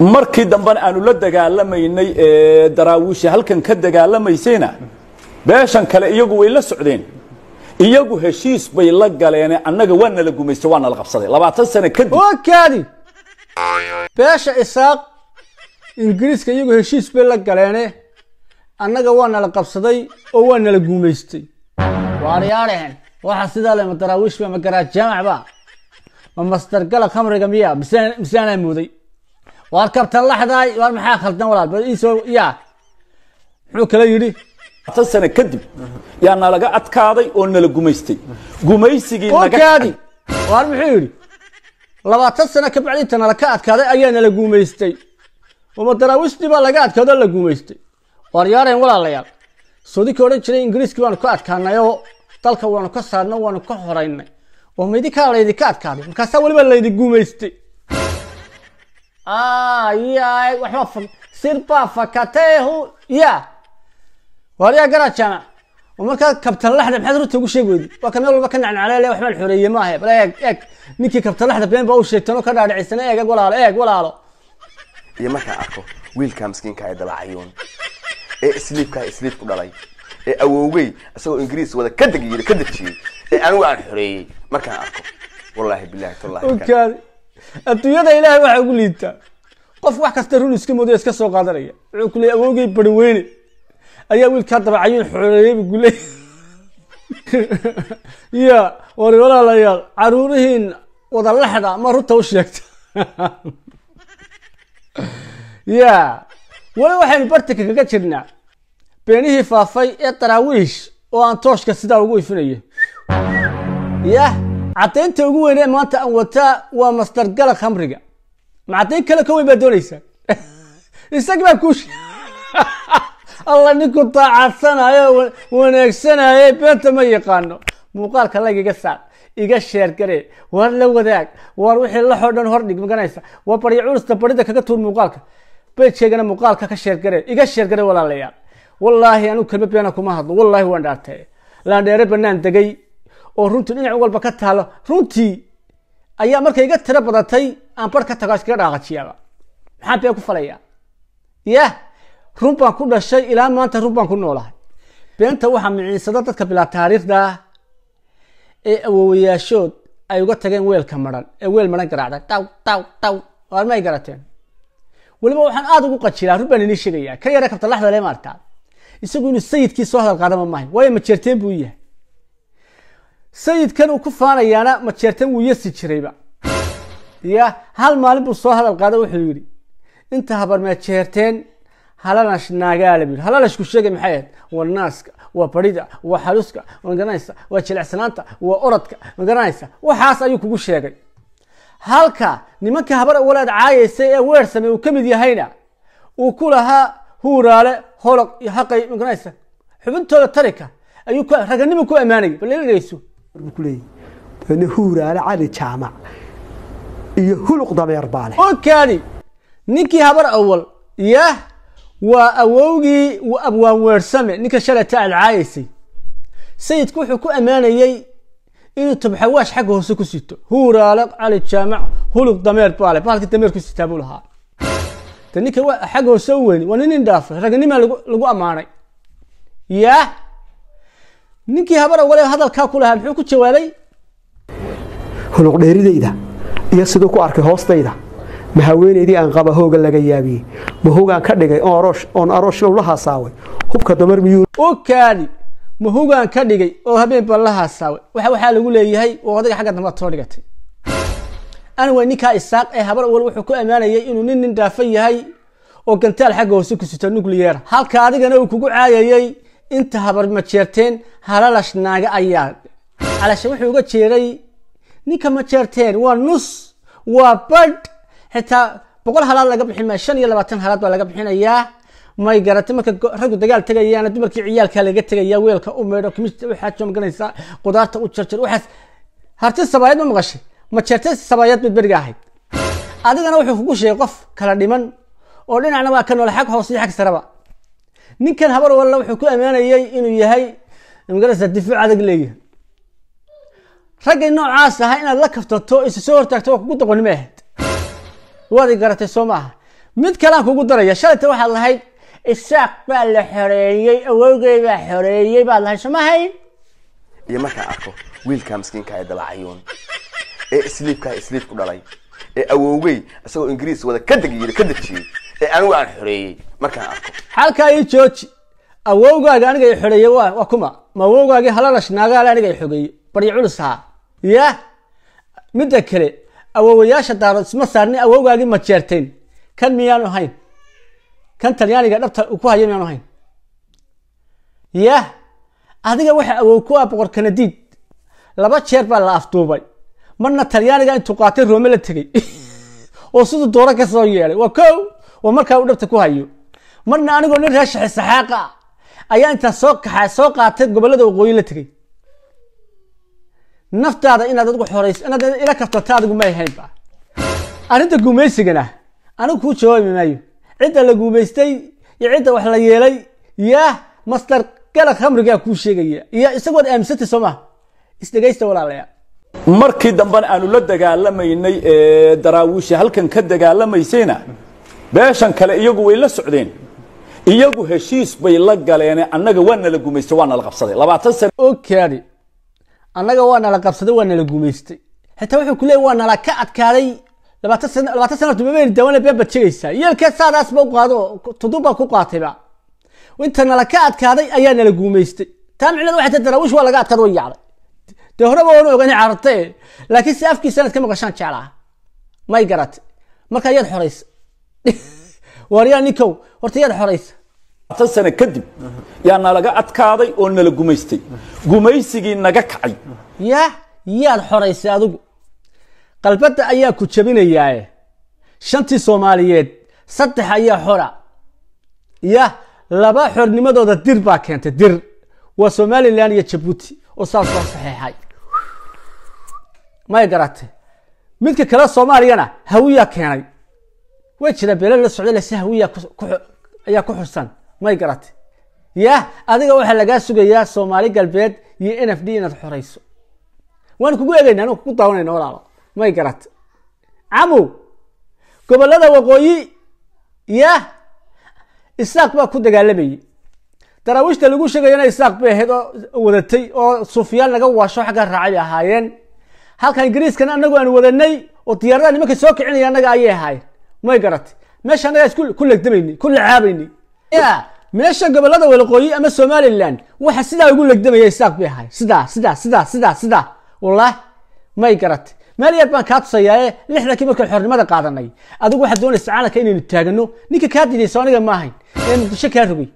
markii dambena aanu la dagaalamaynay daraawiisha halkan ka dagaalamaysayna beeshan kale iyagu way la socdeen iyagu heshiis bay la galeen annaga waa nala gumaysta waa nala qabsaday labaatan sano kadib kaadi beesha isaaq ingiriiska iyagu heshiis bay la galeene annaga waa la qabsaday oo waa nala guumaystay waaryaadheen waxa sidaa le ma daraawiishba ma garaad jaamacba ma mastargala khamriga miya mise anaamooday waad kabta laxdaay waar maxaa khaldan walaal bal iisoo yaa muxuu kala yidhi tan sano kadib yaa nalaga adkaaday oo nala gumaystay gumaysigii kaadi waar muxuu yidhi labaatan sano ka bacdi inta nalaka adkaaday ayaa nala gumaystay uma daraawistii baa laga adkaado la gumaystay waan yaareen walaalayaal sodikii odhan jiray ingiriiskii waanu ka adkaanay oo dalka waanu ka saarnay waanu ka horaynay oo maidinkaa laydinka adkaaday markaasaa weliba laydi gumaystay Ah, ya eh, waxba sirba fakatehu ya waaryaa garaa jaamac markaa laxda maxaad runta ugu sheegi weydi waa ka walba ka nacnaclele waxba xoreeye maahe bal eeg eeg ninkii kabtan laxda been baa u sheegtan ka dhaadhicaysan eeg eeg walaalo eeg walaalo iyo markaa arko wiilkaa miskiinka ee dabacayuun ee isliibkaa isliib ku dhalay ee awowgey isagoo ingiriis wada kadeg yiri kadeg jiyey ee anigu aan xoreeyey markaan arko wallahi bilahi tallahi adduunyada ilaahay waxaa ugu liidtaa qof wax kasta run iska mooday iska soo qaadanaya wuxuu kule leey awoogay barweyne ayaa wiilkaa dabacayeen xooleeyayba guley ya war walaalayaal caruurihiin wadalaxda ma runta u sheegta ya weli waxaynu bartika kaga jirnaa beenihii faafay ee daraawiish oo aan tooshka sidaa ugu ifinaya yah cadaynta ugu weyne maanta aan wataa waa mastargala khamriga ma caddayn kale ka weyn baa doonaysaa isag baa kuush alla ninku daacadsanayo wanaagsanaye beenta ma yaqaano muuqaalka lag iga saar iga sheergare war la wadaag war wixii laxoo dhan hordhig maganaysa waa barya culista barida kaga tuur muuqaalka beedkeygana muuqaalka ka sheergare iga sheergare walaalayaal wallaahi anuu kelmad beena kuma hadlo wallaahi waan dhaartay laandheere banaan degay oo runtii dhinac walba ka taalo runtii ayaa markay iga tiro badatay aan bar ka tago iskaga dhaaqajiyaaba maxaan been ku falaya yah run baan ku dhashay ilaa maanta run baan ku noolahay beenta waxaa miciisada dadka bilaa taariikhda ee awowayaashood ay uga tageen weelka maran ee weel maran garaacday taw taw taw waarma ay garateen weliba waxaan aada ugu qajilaa run baan inii sheegaya ka yara kabtalaxda le maartaa isagu inuu sayidkii soo hadal qaadama maahay waayo ma jeerteen buu yahay sayidkan uu ku faanayaana majeertan wuu yasi jirayba ya hal maalin buu soo hadal qaada wuxuu yidhi inta habar majeerteen halalash naagaala bu halalashku sheegay maxay ahayd waa naaska waa barida waa xaluska magaranaysa waa jilicsanaanta waa orodka magaranaysa waxaas ayuu kugu sheegay halka nimanka habar walaad caayaysay ee weer samey uu ka mid yahayna uu ku lahaa huuraale holoq iyo haqay magaranaysa xubintooda tarika ayuu raganimo ku ammaanayay bal eegayso buuleeyay ninkii habar awal yah waa awowgii abwaan weersame ninka shalata aad caayaysay sayidku wuxuu ku ammaanayey inuu tabxawaash xagga hoose ku sito huuraale cali jaamac huluq dameer baale baalkii dameer ku sitaa buu lahaa de ninka xagga hoose u weyni waa nin indhaafay raganimaa lagu ammaanay yah ninkii habar awale hadalkaa ku lahaa muxuu ku jawaabay huluqdheeridayda iyo siduu ku arkay hoostayda ma haweenaydii aan qaba hooga laga yaabiyey ma hogaan ka dhigay oon arooshlow la haasaaway hubka damar miyuu okaadi ma hogaan ka dhigay oo habeen baan la haasaaway waxa waxaa lagu leeyahay waa odayga xagga dambaad soo dhigatay an way ninkaa isaaq ee habar awal wuxuu ku ammaanayay inuu nin nin dhaafan yahay oo gantaal xagga hoose ku sita nukliyeera halka adigana uu kugu caayayey inta habar ma jeerteen halalash naaga ayaa calasha wuxuu uga jeeday ninka ma jeerteen waa nus waa badh xitaa boqol halaad laga bixin maayo shan iyo labaatan halaad baa laga bixinayaa may garatay marka raggu dagaal tegayaana dumarkii ciyaalkaa laga tegaya weelka u meedho kimista waxaa joomganaysa qudaarta u jarjar waxaas harti sabaayad ma maqashay ma jeertay sabaayad baad beriga ahayd adigana wuxuu kugu sheegay qof kala dhiman oo dhinacna waa ka nool xag hoos iyo xag saraba ninkan habar walla wuxuu ku ammaanayey inuu yahay magarasa difuuc adag leeyahay raggay noocaas ahaa inaad la kaftato isa soo hortaagto waa kugu doqoni ma ahayd waad i garatay soo maaha mid kalean kugu daraya shalayta waxaad lahayd isaaq baa la xoreeyey awowgey baa xoreeyey baad lahayd somahayn iyo markaan arko wiilkaa miskiinka ee dalaacayuun ee isliibkaa isliib ku dhalay ee awowgey isagoo ingiriis wada ka deg ka dejiyey ee anigu aan xoreeyey markaan arko xalkaa ii jooji awowgaaga aniga i xoreeye waa kuma ma awowgaagii halalash naagaale aniga i xogeeye baryo culus ahaa midda kale awowayaasha daarood isma saarni awowgaagii ma jeertayn kan miyaanu hayn kan talyaaniga dhabta ku haya miyaanu hayn yah adiga waxa awow ku ah boqor kanadiid laba jeer baa la afduubay marna talyaaniga intuu qaatay roome la tegey oo siduu doora ka soo yeelay waa ko oo markaa uu dhabta ku hayo marna anigoo nin reeshaxi saxaaqa ah ayaa intaa soo kaxaa soo qaatay gobollada waqooyi la tegey naftaada inaad adigu xorayso inaad ila kaftataa adigu ma ahaynba arrinta gumaysigana anigu kuu jawaabi maayo cidda la gumaystay iyo cidda wax la yeelay yaa mastar gala khamrigaa kuu sheegaya iyo isagood aaminsantay soo maha isdhegaysta walaalayaa markii dambena aanu la dagaalamaynay daraawiishi halkan ka dagaalamaysayna beeshan kale iyagu way la socdeen iyagu heshiis bay la galeen annaga waa nala gumaystay waa nala qabsaday labaatan sano okaadi annaga waa nala qabsaday waa nala gumaystay hataa wuxuu ku waa nala ka adkaaday labaatan sano labaatan sano dumabeen dawana been baad sheegaysaa yeelkaa saadaas ba u qaado tudub baa ku qaatayba inta nala ka adkaaday ayaa nala guumaystay taan micnada waxay tahay daraawiish waa laga adkaad way yacday dee horeba oona ogaani carabte laakiin si afkiisa inaad ka maqashaan jeclaa may garat markaa yaad xoraysa waaryaa ninkow horta yaad xoraysa tan sano kadib yaa nalaga adkaaday oo nala gumaystay gumaysigii naga kacay ya yaad xoraysa adigu qalbadda ayaa ku jabinayaae shantii soomaaliyeed saddex ayaa xora ya laba xornimadooda dir baa keentay dir waa somalilan iyo jabuuti oo saas waa saxeexay may garatay midka kale soomaaliyana hawiya keenay way jira beelal la socda si hawiya ayaa ku xusan may garatay ya adiga waxaa lagaa sugayaa soomaali galbeed iyo n f d inaad xorayso waan kugu eegayna an kugu daawanayna walaalo may garatay camow gobolada waqooyi ya isaaq baa ku dagaalamayay daraawiishta lagu sheegayana isaaq bay ahayd oo wadatay oo suufiyaan laga waasho xagga raacay ahaayeen هل كان جريس كان أنا جوان ودني وطيارة أنا ما كنت سوكي عني أنا جاية هاي ما يقرت مش أنا جاس كل كل قدميني كل عابني يا مش قبل هذا ولا قوي أما سومالي لان واحد سدا يقول لك دم يساق بها هاي سدا سدا سدا سدا سدا والله ما يقرت ما لي أبغى كات سيارة لحنا كم كل حر ماذا قاعدني أدوق واحد دون استعانة كيني نتاجنو نيك كاتي دي سواني جماعة هاي إن شكرتوي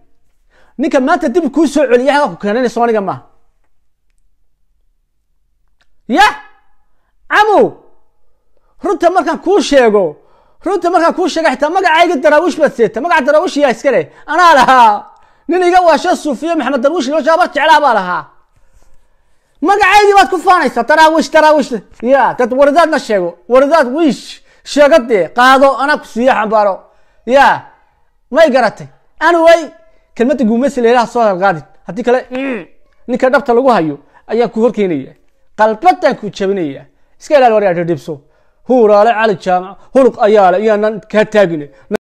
نيك ما تدب كوسو عليها وكانني سواني جماعة يا camow runta markaan kuu sheego runta markaan kuu sheega xitaa magacayga daraawish baad seeta magaca daraawish yaa iskale anaa lahaa nin iga waasho suufiye maxamed darwish loo jaabar jeclaa baa lahaa magacaydii baad ku faanaysaa daraawish daraawish ya dad wardaadna sheego wardaad wiish sheegadee qaado anaa ku siiyo xambaaro ya may garatay anway kelmadda guumaysi leelaha soo halqaadin haddii kale mm. ninka dhabta lagu hayo ayaan ku horkeynaya qalbataan ku jabinaya iska ilaali waryaadha dhibso huuraale cali jaamac huluq ayaale iyaanaan kaa taagine